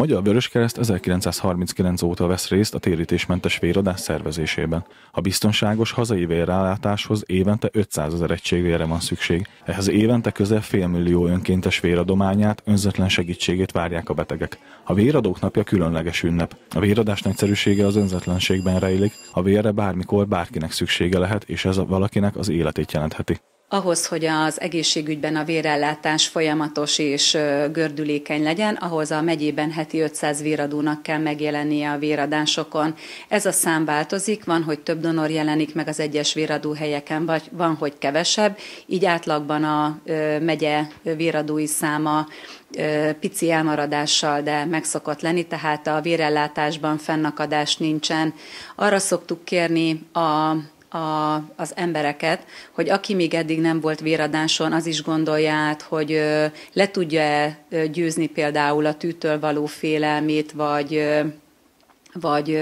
Magyar Vöröskereszt 1939 óta vesz részt a térítésmentes véradás szervezésében. A biztonságos hazai vérrálátáshoz évente 500 ezer egységvére van szükség. Ehhez évente közel félmillió önkéntes véradományát, önzetlen segítségét várják a betegek. A véradók napja különleges ünnep. A véradás nagyszerűsége az önzetlenségben rejlik, a vérre bármikor bárkinek szüksége lehet, és ez a valakinek az életét jelentheti ahhoz, hogy az egészségügyben a vérellátás folyamatos és gördülékeny legyen, ahhoz a megyében heti 500 véradónak kell megjelennie a véradásokon. Ez a szám változik, van, hogy több donor jelenik meg az egyes véradó helyeken, vagy van, hogy kevesebb, így átlagban a megye véradói száma pici elmaradással, de megszokott lenni, tehát a vérellátásban fennakadás nincsen. Arra szoktuk kérni a a, az embereket, hogy aki még eddig nem volt véradáson, az is gondolja át, hogy ö, le tudja-e győzni például a tűtől való félelmét, vagy ö, vagy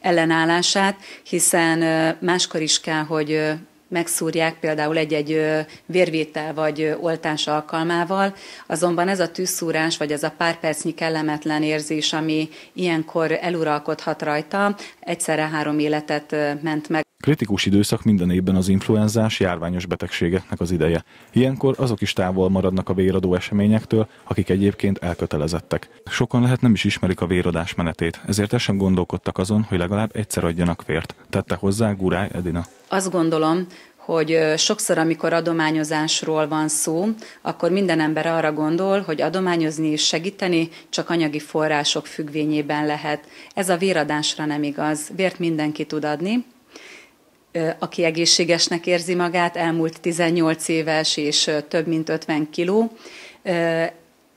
ellenállását, hiszen máskor is kell, hogy megszúrják például egy-egy vérvétel vagy oltás alkalmával, azonban ez a tűzszúrás vagy ez a pár percnyi kellemetlen érzés, ami ilyenkor eluralkodhat rajta, egyszerre három életet ment meg. Kritikus időszak minden évben az influenzás járványos betegségeknek az ideje. Ilyenkor azok is távol maradnak a véradó eseményektől, akik egyébként elkötelezettek. Sokan lehet nem is ismerik a véradás menetét, ezért el sem gondolkodtak azon, hogy legalább egyszer adjanak vért. Tette hozzá Gurály Edina. Azt gondolom, hogy sokszor, amikor adományozásról van szó, akkor minden ember arra gondol, hogy adományozni és segíteni csak anyagi források függvényében lehet. Ez a véradásra nem igaz. Vért mindenki tud adni, aki egészségesnek érzi magát, elmúlt 18 éves és több mint 50 kiló,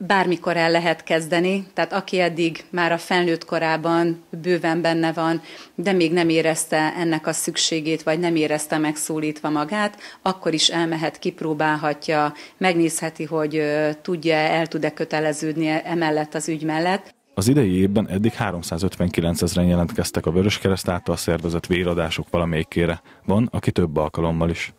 bármikor el lehet kezdeni, tehát aki eddig már a felnőtt korában bőven benne van, de még nem érezte ennek a szükségét, vagy nem érezte megszólítva magát, akkor is elmehet, kipróbálhatja, megnézheti, hogy tudja, el tud-e köteleződni emellett az ügy mellett. Az idei évben eddig 359 ezeren jelentkeztek a Vöröskereszt által szervezett véradások valamelyikére. Van, aki több alkalommal is.